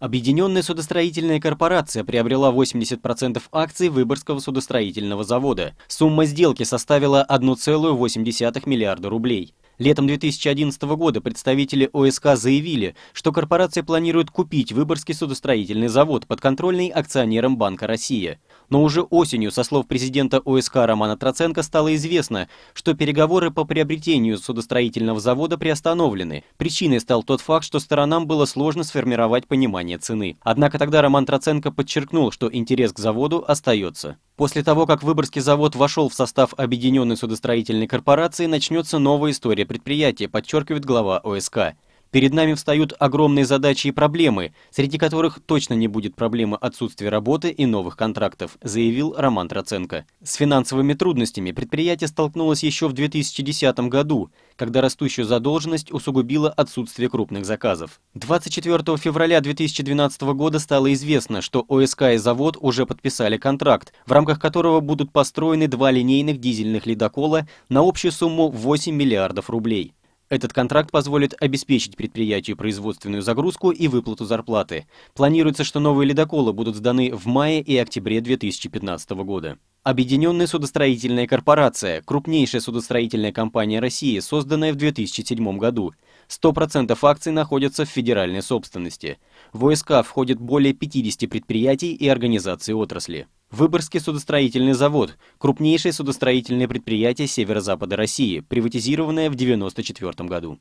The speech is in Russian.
Объединенная судостроительная корпорация приобрела 80% акций Выборгского судостроительного завода. Сумма сделки составила 1,8 миллиарда рублей. Летом 2011 года представители ОСК заявили, что корпорация планирует купить Выборгский судостроительный завод, подконтрольный акционерам Банка России. Но уже осенью, со слов президента ОСК Романа Троценко, стало известно, что переговоры по приобретению судостроительного завода приостановлены. Причиной стал тот факт, что сторонам было сложно сформировать понимание цены. Однако тогда Роман Троценко подчеркнул, что интерес к заводу остается. После того, как Выборгский завод вошел в состав Объединенной судостроительной корпорации, начнется новая история предприятия, подчеркивает глава ОСК. Перед нами встают огромные задачи и проблемы, среди которых точно не будет проблемы отсутствия работы и новых контрактов, заявил Роман Троценко. С финансовыми трудностями предприятие столкнулось еще в 2010 году, когда растущую задолженность усугубило отсутствие крупных заказов. 24 февраля 2012 года стало известно, что ОСК и завод уже подписали контракт, в рамках которого будут построены два линейных дизельных ледокола на общую сумму 8 миллиардов рублей. Этот контракт позволит обеспечить предприятию производственную загрузку и выплату зарплаты. Планируется, что новые ледоколы будут сданы в мае и октябре 2015 года. Объединенная судостроительная корпорация – крупнейшая судостроительная компания России, созданная в 2007 году. 100% акций находятся в федеральной собственности. В ОСК входит более 50 предприятий и организаций отрасли. Выборгский судостроительный завод – крупнейшее судостроительное предприятие северо-запада России, приватизированное в 1994 году.